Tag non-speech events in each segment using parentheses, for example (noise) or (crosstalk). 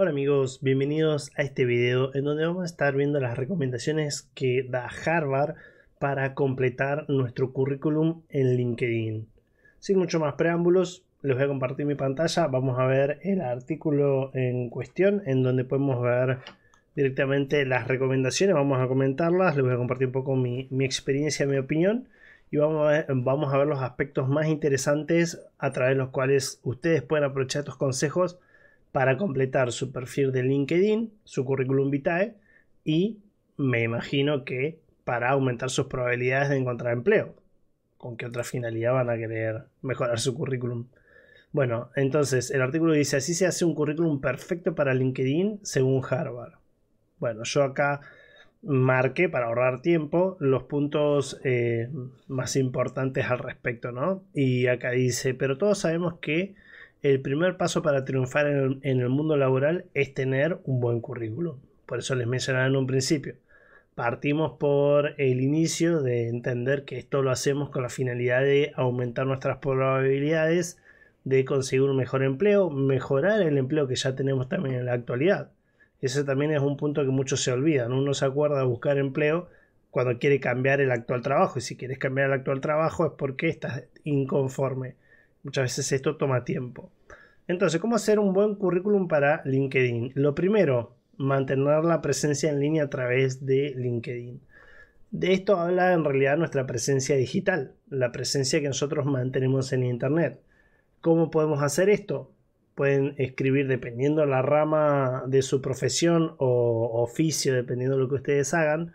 Hola amigos, bienvenidos a este video en donde vamos a estar viendo las recomendaciones que da Harvard para completar nuestro currículum en LinkedIn. Sin mucho más preámbulos, les voy a compartir mi pantalla, vamos a ver el artículo en cuestión en donde podemos ver directamente las recomendaciones, vamos a comentarlas, les voy a compartir un poco mi, experiencia, mi opinión y vamos vamos a ver los aspectos más interesantes a través de los cuales ustedes pueden aprovechar estos consejos para completar su perfil de LinkedIn, su currículum vitae y me imagino que para aumentar sus probabilidades de encontrar empleo. ¿Con qué otra finalidad van a querer mejorar su currículum? Bueno, entonces el artículo dice, así se hace un currículum perfecto para LinkedIn según Harvard. Bueno, yo acá marqué para ahorrar tiempo los puntos eh, más importantes al respecto, ¿no? Y acá dice, pero todos sabemos que el primer paso para triunfar en el, mundo laboral es tener un buen currículum. Por eso les mencionaba en un principio. Partimos por el inicio de entender que esto lo hacemos con la finalidad de aumentar nuestras probabilidades de conseguir un mejor empleo, mejorar el empleo que ya tenemos también en la actualidad. Ese también es un punto que muchos se olvidan. Uno se acuerda de buscar empleo cuando quiere cambiar el actual trabajo. Y si quieres cambiar el actual trabajo es porque estás inconforme Muchas veces esto toma tiempo. Entonces, ¿cómo hacer un buen currículum para LinkedIn? Lo primero, mantener la presencia en línea a través de LinkedIn. De esto habla en realidad nuestra presencia digital, la presencia que nosotros mantenemos en Internet. ¿Cómo podemos hacer esto? Pueden escribir dependiendo la rama de su profesión o oficio, dependiendo de lo que ustedes hagan.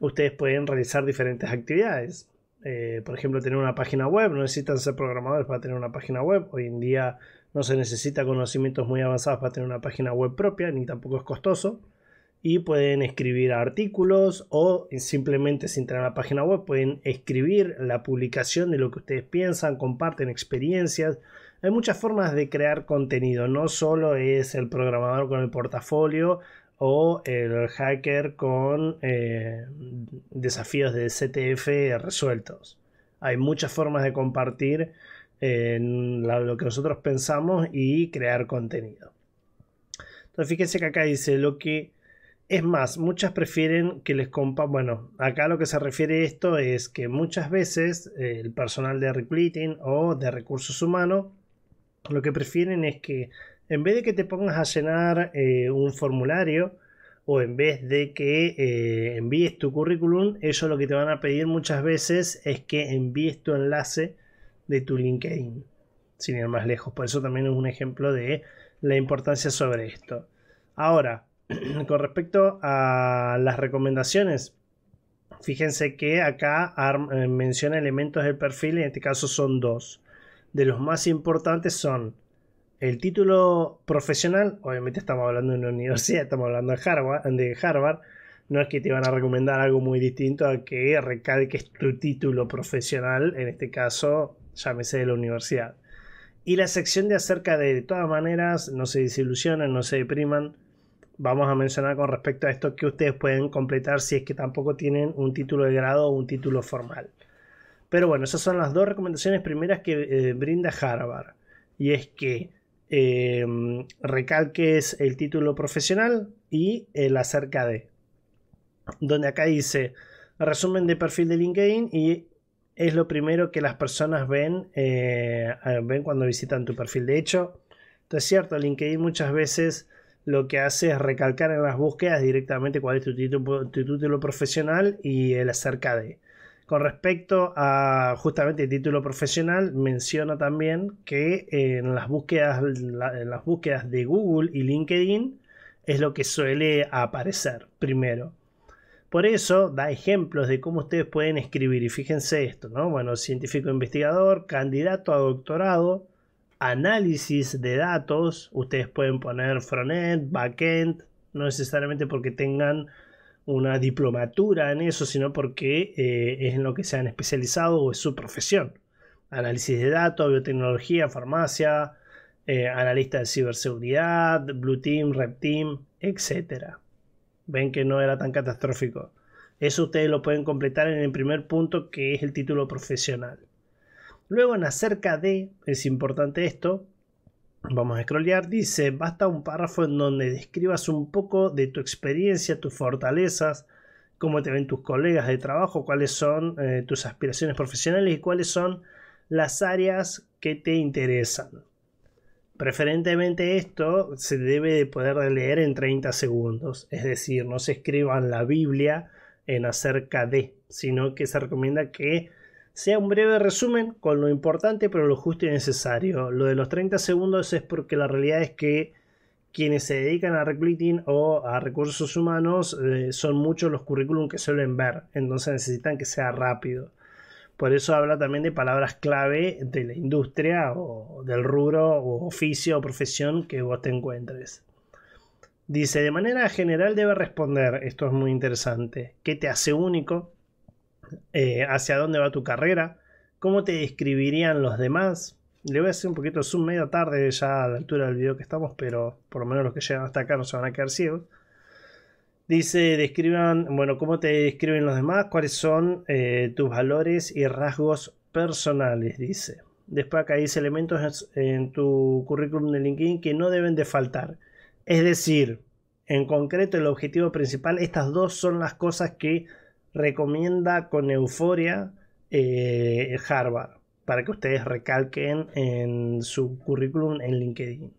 Ustedes pueden realizar diferentes actividades. Eh, por ejemplo, tener una página web, no necesitan ser programadores para tener una página web. Hoy en día no se necesita conocimientos muy avanzados para tener una página web propia, ni tampoco es costoso. Y pueden escribir artículos o eh, simplemente sin tener la página web pueden escribir la publicación de lo que ustedes piensan, comparten experiencias hay muchas formas de crear contenido, no solo es el programador con el portafolio o el hacker con eh, desafíos de CTF resueltos. Hay muchas formas de compartir lo que nosotros pensamos y crear contenido. Entonces fíjense que acá dice lo que... Es más, muchas prefieren que les compa... Bueno, acá lo que se refiere esto es que muchas veces eh, el personal de recruiting o de recursos humanos lo que prefieren es que en vez de que te pongas a llenar eh, un formulario o en vez de que eh, envíes tu currículum, ellos lo que te van a pedir muchas veces es que envíes tu enlace de tu LinkedIn, sin ir más lejos. Por eso también es un ejemplo de la importancia sobre esto. Ahora, (clears throat) con respecto a las recomendaciones, fíjense que acá eh, menciona elementos del perfil, en este caso son dos de los más importantes son el título profesional, obviamente estamos hablando de una universidad, estamos hablando de Harvard, de Harvard, no es que te van a recomendar algo muy distinto a que es tu título profesional, en este caso, llámese de la universidad. Y la sección de acerca de, de todas maneras, no se desilusionen, no se depriman, vamos a mencionar con respecto a esto que ustedes pueden completar si es que tampoco tienen un título de grado o un título formal. Pero bueno, esas son las dos recomendaciones primeras que eh, brinda Harvard. Y es que em, recalques el título profesional y el acerca de. Donde acá dice resumen de perfil de LinkedIn y es lo primero que las personas ven, eh, eh, ven cuando visitan tu perfil. De hecho, es cierto, LinkedIn muchas veces lo que hace es recalcar en las búsquedas directamente cuál es tu título, tu título profesional y el acerca de. Con respecto a justamente el título profesional, menciona también que en las búsquedas, de Google y LinkedIn es lo que suele aparecer primero. Por eso da ejemplos de cómo ustedes pueden escribir. Y fíjense esto, ¿no? Bueno, científico investigador, candidato a doctorado, análisis de datos. Ustedes pueden poner frontend, backend, no necesariamente porque tengan una diplomatura en eso, sino porque eh, es en lo que se han especializado o es su profesión. Análisis de datos, biotecnología, farmacia, eh, analista de ciberseguridad, Blue Team, Red Team, etc. Ven que no era tan catastrófico. Eso ustedes lo pueden completar en el primer punto que es el título profesional. Luego en acerca de, es importante esto, Vamos a scrollear. Dice, basta un párrafo en donde describas un poco de tu experiencia, tus fortalezas, cómo te ven tus colegas de trabajo, cuáles son eh, tus aspiraciones profesionales y cuáles son las áreas que te interesan. Preferentemente esto se debe de poder leer en 30 segundos, es decir, no se escriban la Biblia en acerca de, sino que se recomienda que sea un breve resumen con lo importante pero lo justo y necesario. Lo de los 30 segundos es porque la realidad es que quienes se dedican a recruiting o a recursos humanos eh, son muchos los currículum que suelen ver, entonces necesitan que sea rápido. Por eso habla también de palabras clave de la industria o del rubro o oficio o profesión que vos te encuentres. Dice, de manera general debe responder, esto es muy interesante, ¿qué te hace único? Eh, hacia dónde va tu carrera, cómo te describirían los demás. Le voy a hacer un poquito zoom Media tarde ya a la altura del video que estamos, pero por lo menos los que llegan hasta acá no se van a quedar ciegos. Dice, describan, bueno, cómo te describen los demás, cuáles son eh, tus valores y rasgos personales, dice. Después acá dice elementos en tu currículum de LinkedIn que no deben de faltar. Es decir, en concreto, el objetivo principal, estas dos son las cosas que recomienda con euforia el eh, Harvard para que ustedes recalquen en su currículum en LinkedIn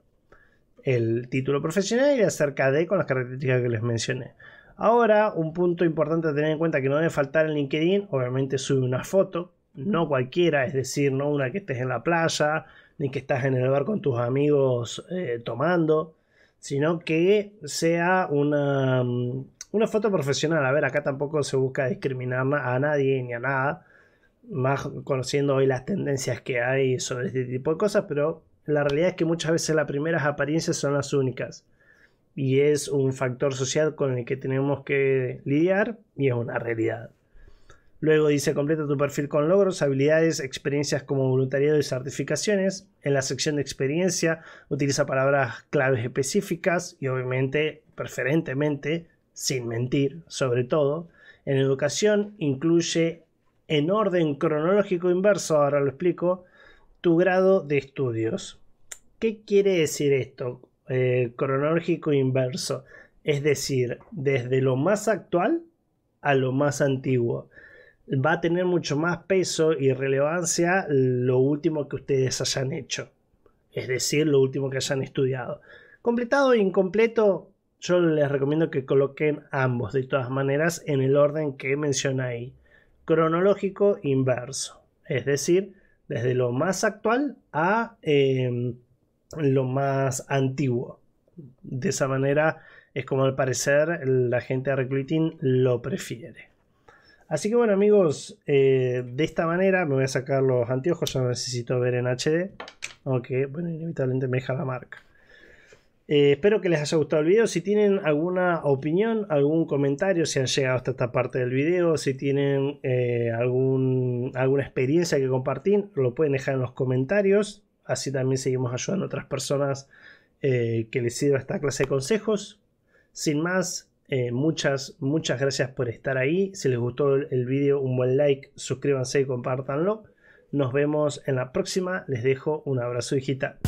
el título profesional y acerca de con las características que les mencioné. Ahora, un punto importante a tener en cuenta que no debe faltar en LinkedIn, obviamente sube una foto, no cualquiera, es decir, no una que estés en la playa, ni que estás en el bar con tus amigos eh, tomando, sino que sea mm, una, foto profesional. A ver, acá tampoco se busca discriminar a nadie ni a nada, más conociendo hoy las tendencias que hay sobre este tipo de cosas, pero la realidad es que muchas veces las primeras apariencias son las únicas. Y es un factor social con el que tenemos que lidiar y es una realidad. Luego dice, completa tu perfil con logros, habilidades, experiencias como voluntariado y certificaciones. En la sección de experiencia utiliza palabras claves específicas y obviamente, preferentemente, sin mentir, sobre todo. En educación incluye en orden cronológico inverso, ahora lo explico, tu grado de estudios. ¿Qué quiere decir esto? Eh, cronológico inverso. Es decir, desde lo más actual a lo más antiguo va a tener mucho más peso y relevancia lo último que ustedes hayan hecho. Es decir, lo último que hayan estudiado. Completado e incompleto, yo les recomiendo que coloquen ambos de todas maneras en el orden que mencioné ahí. Cronológico inverso. Es decir, desde lo más actual a em, lo más antiguo. De esa manera es como al parecer la gente de Recruiting lo prefiere. Así que bueno amigos, eh, de esta manera me voy a sacar los anteojos, ya no necesito ver en HD, aunque bueno, inevitablemente me deja la marca. Eh, espero que les haya gustado el video. Si tienen alguna opinión, algún comentario, si han llegado hasta esta parte del video, si tienen eh, algún, alguna experiencia que compartir, lo pueden dejar en los comentarios. Así también seguimos ayudando a otras personas que les sirva esta clase de consejos. Sin más, eh, muchas, muchas gracias por estar ahí. Si les gustó el vídeo, un buen like, suscríbanse y compártanlo. Nos vemos en la próxima. Les dejo un abrazo, hijita.